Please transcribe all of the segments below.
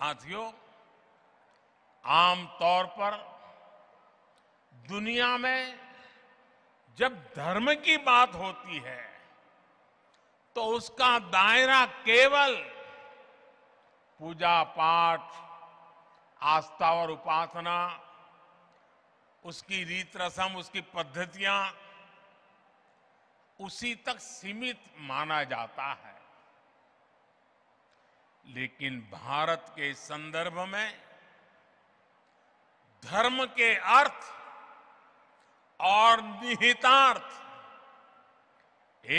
साथियों आम तौर पर दुनिया में जब धर्म की बात होती है तो उसका दायरा केवल पूजा पाठ आस्था और उपासना उसकी रीत रसम उसकी पद्धतियां उसी तक सीमित माना जाता है लेकिन भारत के संदर्भ में धर्म के अर्थ और निहितार्थ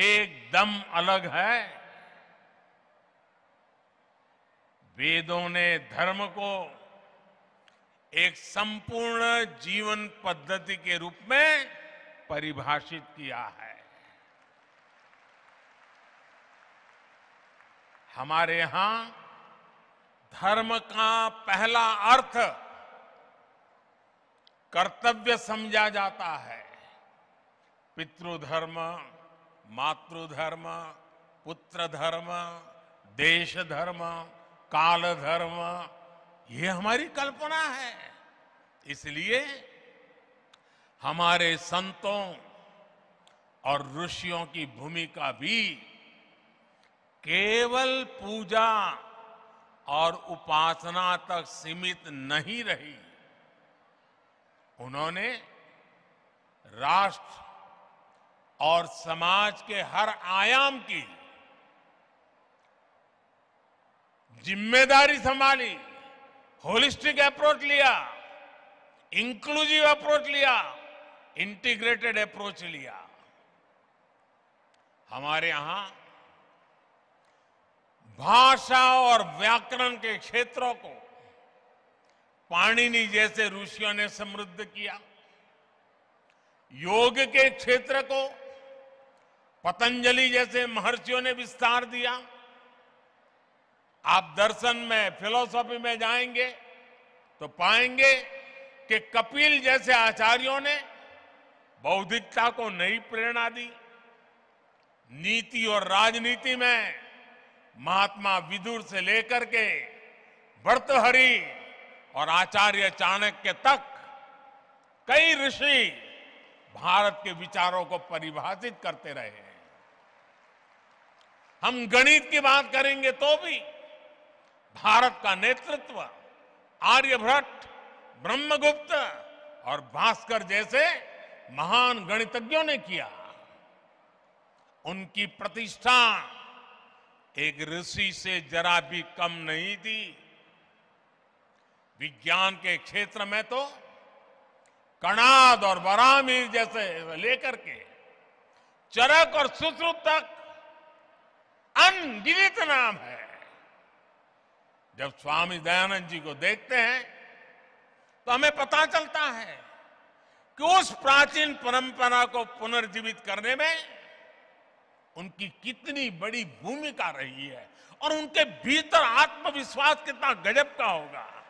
एकदम अलग है वेदों ने धर्म को एक संपूर्ण जीवन पद्धति के रूप में परिभाषित किया है हमारे यहां धर्म का पहला अर्थ कर्तव्य समझा जाता है पितृधर्म मातृधर्म पुत्र धर्म देश धर्म काल धर्म ये हमारी कल्पना है इसलिए हमारे संतों और ऋषियों की भूमिका भी केवल पूजा और उपासना तक सीमित नहीं रही उन्होंने राष्ट्र और समाज के हर आयाम की जिम्मेदारी संभाली होलिस्टिक अप्रोच लिया इंक्लूसिव अप्रोच लिया इंटीग्रेटेड अप्रोच लिया हमारे यहां भाषा और व्याकरण के क्षेत्रों को पाणिनि जैसे ऋषियों ने समृद्ध किया योग के क्षेत्र को पतंजलि जैसे महर्षियों ने विस्तार दिया आप दर्शन में फिलोसॉफी में जाएंगे तो पाएंगे कि कपिल जैसे आचार्यों ने बौद्धिकता को नई प्रेरणा दी नीति और राजनीति में महात्मा विदुर से लेकर के भर्तहरि और आचार्य चाणक्य तक कई ऋषि भारत के विचारों को परिभाषित करते रहे हैं हम गणित की बात करेंगे तो भी भारत का नेतृत्व आर्यभट्ट ब्रह्मगुप्त और भास्कर जैसे महान गणितज्ञों ने किया उनकी प्रतिष्ठा एक ऋषि से जरा भी कम नहीं थी विज्ञान के क्षेत्र में तो कणाद और बरामीर जैसे लेकर के चरक और सुश्रुत तक अनगिनित नाम है जब स्वामी दयानंद जी को देखते हैं तो हमें पता चलता है कि उस प्राचीन परंपरा को पुनर्जीवित करने में उनकी कितनी बड़ी भूमिका रही है और उनके भीतर आत्मविश्वास कितना गजब का होगा